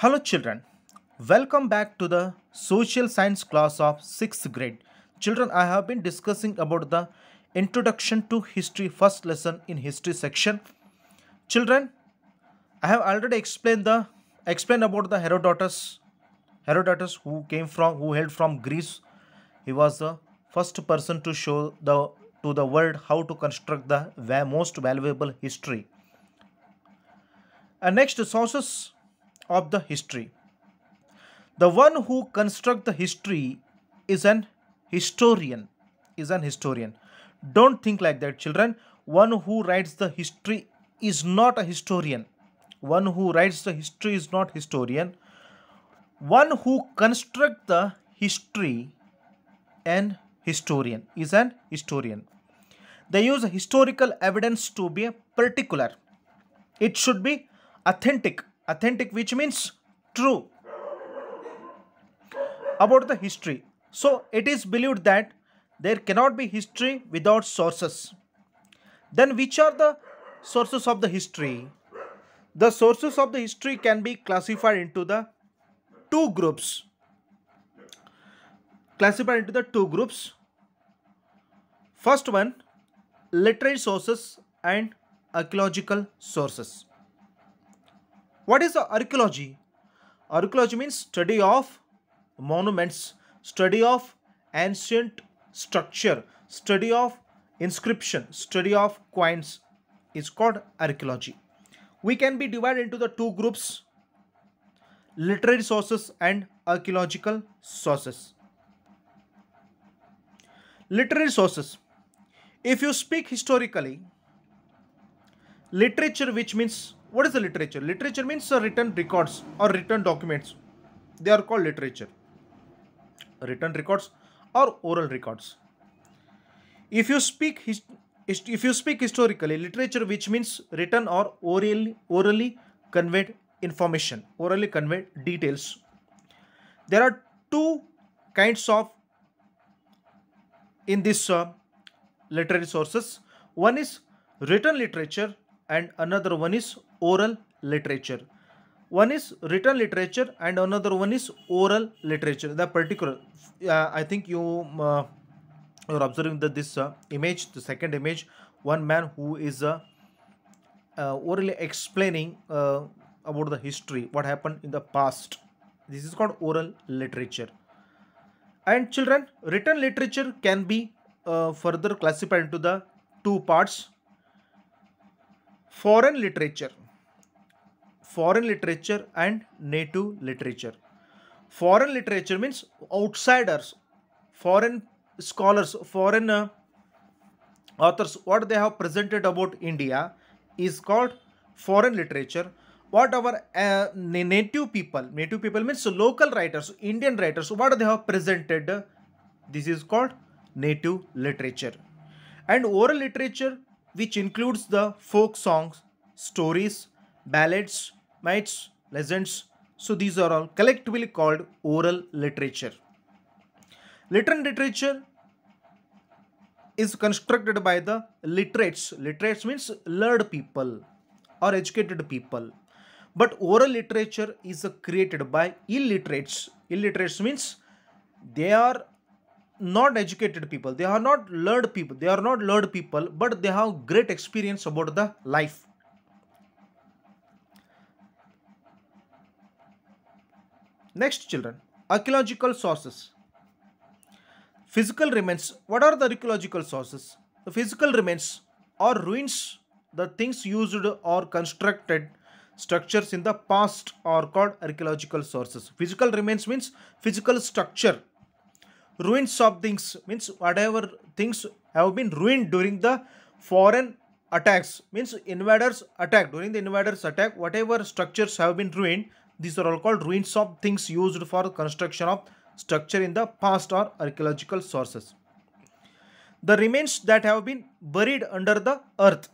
Hello children, welcome back to the social science class of 6th grade. Children, I have been discussing about the introduction to history first lesson in history section. Children, I have already explained the explained about the Herodotus. Herodotus who came from who hailed from Greece. He was the first person to show the to the world how to construct the most valuable history. And next sources of the history. The one who construct the history is an historian. Is an historian. Don't think like that, children. One who writes the history is not a historian. One who writes the history is not historian. One who construct the history an historian is an historian. They use historical evidence to be particular. It should be authentic authentic which means true about the history so it is believed that there cannot be history without sources then which are the sources of the history the sources of the history can be classified into the two groups classified into the two groups first one literary sources and archaeological sources what is archaeology? Archaeology means study of monuments, study of ancient structure, study of inscription, study of coins is called archaeology. We can be divided into the two groups, literary sources and archaeological sources. Literary sources. If you speak historically, literature which means what is the literature? Literature means uh, written records or written documents. They are called literature. Written records or oral records. If you speak his, if you speak historically, literature which means written or orally orally conveyed information, orally conveyed details. There are two kinds of in this uh, literary sources. One is written literature and another one is oral literature one is written literature and another one is oral literature the particular uh, i think you uh, are observing that this uh, image the second image one man who is uh, uh orally explaining uh, about the history what happened in the past this is called oral literature and children written literature can be uh, further classified into the two parts foreign literature foreign literature and native literature foreign literature means outsiders foreign scholars foreign uh, authors what they have presented about india is called foreign literature what our uh, native people native people means local writers indian writers what they have presented this is called native literature and oral literature which includes the folk songs, stories, ballads, mites, legends. So these are all collectively called oral literature. Literary literature is constructed by the literates. Literates means learned people or educated people. But oral literature is created by illiterates. Illiterates means they are not educated people they are not learned people they are not learned people but they have great experience about the life next children archaeological sources physical remains what are the archaeological sources the physical remains or ruins the things used or constructed structures in the past are called archaeological sources physical remains means physical structure ruins of things means whatever things have been ruined during the foreign attacks means invaders attack during the invaders attack whatever structures have been ruined these are all called ruins of things used for construction of structure in the past or archaeological sources the remains that have been buried under the earth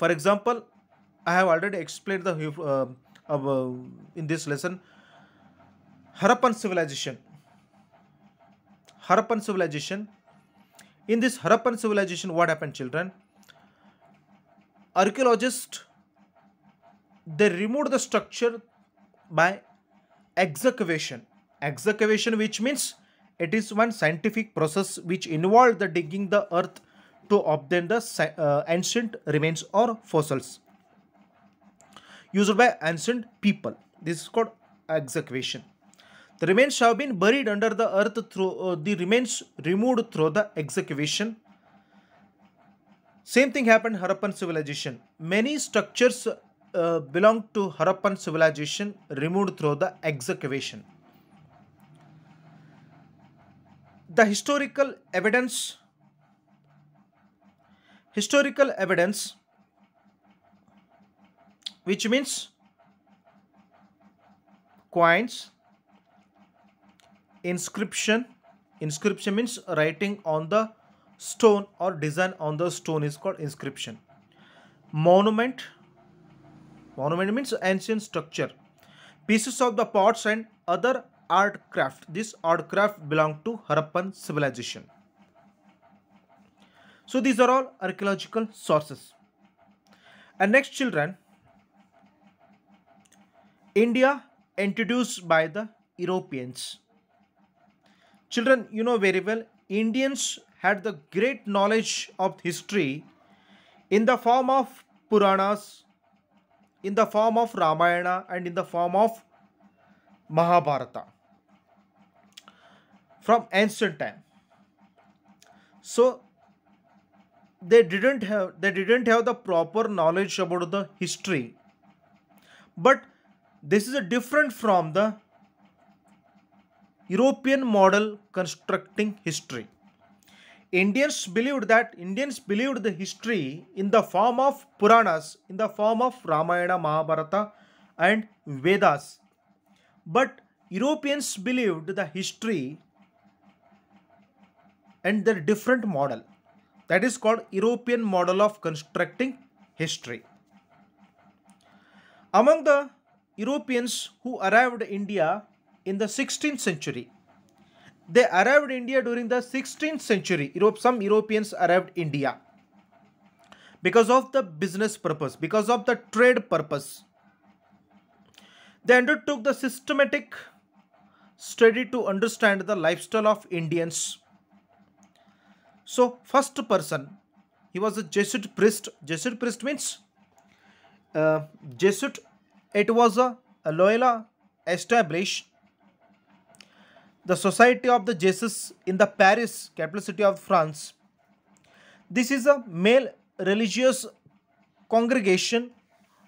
for example i have already explained the uh, uh, in this lesson harappan civilization Harappan civilization. In this Harappan civilization, what happened, children? Archaeologists they removed the structure by excavation. Excavation, which means it is one scientific process which involved the digging the earth to obtain the uh, ancient remains or fossils used by ancient people. This is called excavation. The remains have been buried under the earth through uh, the remains removed through the excavation. Same thing happened Harappan civilization. Many structures uh, belong to Harappan civilization removed through the excavation. The historical evidence historical evidence which means coins inscription inscription means writing on the stone or design on the stone is called inscription monument monument means ancient structure pieces of the pots and other art craft this art craft belong to harappan civilization so these are all archaeological sources and next children india introduced by the europeans Children, you know very well, Indians had the great knowledge of history in the form of Puranas, in the form of Ramayana and in the form of Mahabharata from ancient time. So they didn't have they didn't have the proper knowledge about the history. But this is different from the European model constructing history. Indians believed that Indians believed the history in the form of Puranas, in the form of Ramayana, Mahabharata, and Vedas. But Europeans believed the history and the different model. That is called European model of constructing history. Among the Europeans who arrived India in the 16th century. They arrived in India during the 16th century. Europe, some Europeans arrived India because of the business purpose, because of the trade purpose. They undertook the systematic study to understand the lifestyle of Indians. So, first person, he was a Jesuit priest. Jesuit priest means uh, Jesuit. It was a, a loyola established the Society of the Jesus in the Paris, capital city of France. This is a male religious congregation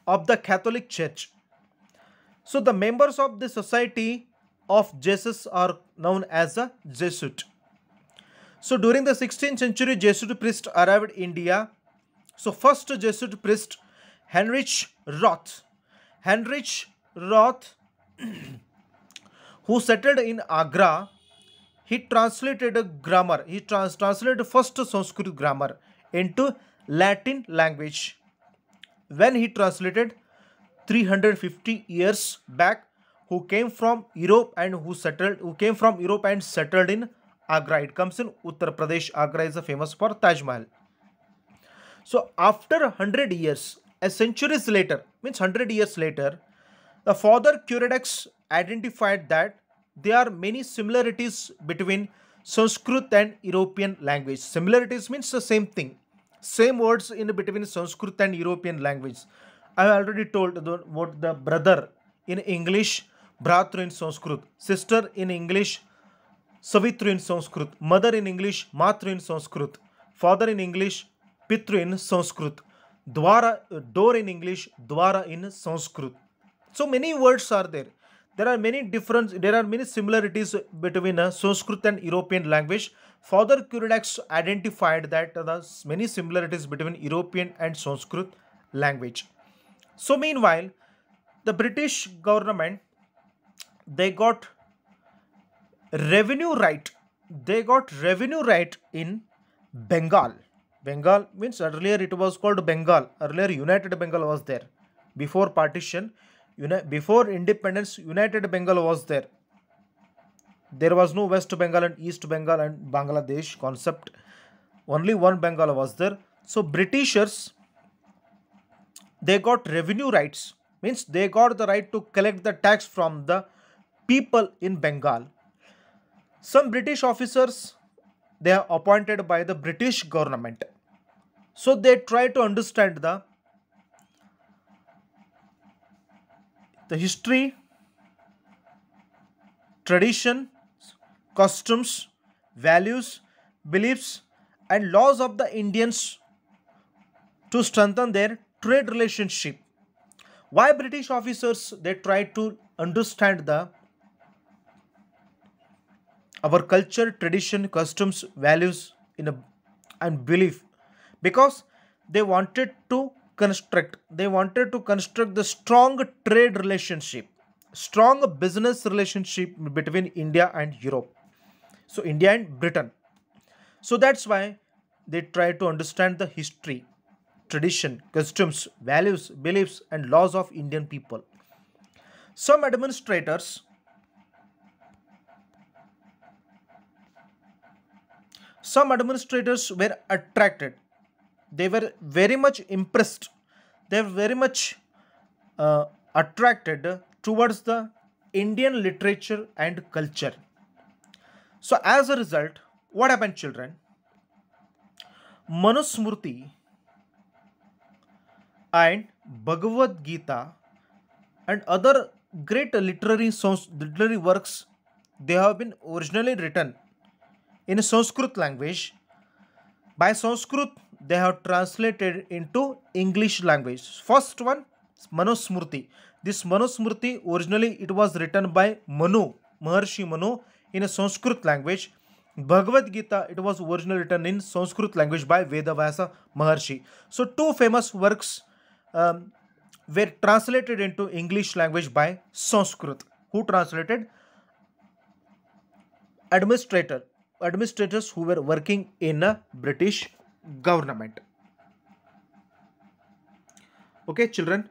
of the Catholic Church. So the members of the Society of Jesus are known as a Jesuit. So during the 16th century, Jesuit priest arrived in India. So first Jesuit priest, Heinrich Roth. Heinrich Roth who settled in Agra, he translated grammar. He trans translated first Sanskrit grammar into Latin language. When he translated 350 years back, who came from Europe and who settled, who came from Europe and settled in Agra. It comes in Uttar Pradesh. Agra is famous for Taj Mahal. So after 100 years, a centuries later, means 100 years later, the father Curadex identified that there are many similarities between Sanskrit and European language. Similarities means the same thing. Same words in between Sanskrit and European language. I have already told what the brother in English, brother in Sanskrit, sister in English, Savitri in Sanskrit, mother in English, Matra in Sanskrit, father in English, Pitra in Sanskrit, Dwara, door in English, Dwara in Sanskrit. So many words are there. There are many difference, there are many similarities between uh, Sanskrit and European language. Father Kurinax identified that there are many similarities between European and Sanskrit language. So meanwhile, the British government, they got revenue right. They got revenue right in Bengal. Bengal means earlier it was called Bengal. Earlier United Bengal was there before partition before independence, United Bengal was there. There was no West Bengal and East Bengal and Bangladesh concept. Only one Bengal was there. So Britishers, they got revenue rights. Means they got the right to collect the tax from the people in Bengal. Some British officers, they are appointed by the British government. So they try to understand the the history, tradition, customs, values, beliefs and laws of the Indians to strengthen their trade relationship. Why British officers they tried to understand the our culture, tradition, customs, values in a, and belief because they wanted to construct, they wanted to construct the strong trade relationship, strong business relationship between India and Europe. So India and Britain. So that's why they try to understand the history, tradition, customs, values, beliefs and laws of Indian people. Some administrators some administrators were attracted they were very much impressed they were very much uh, attracted towards the Indian literature and culture. So as a result, what happened children? Manusmrti and Bhagavad Gita and other great literary songs, literary works, they have been originally written in Sanskrit language by Sanskrit they have translated into English language. First one, Manusmriti. This Manusmriti, originally it was written by Manu, Maharshi Manu in a Sanskrit language. Bhagavad Gita, it was originally written in Sanskrit language by Vedavasa Maharshi. So two famous works um, were translated into English language by Sanskrit. Who translated? Administrator, administrators who were working in a British government okay children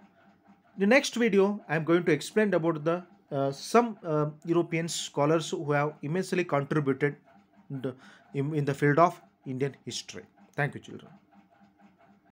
the next video i am going to explain about the uh, some uh, european scholars who have immensely contributed in the, in, in the field of indian history thank you children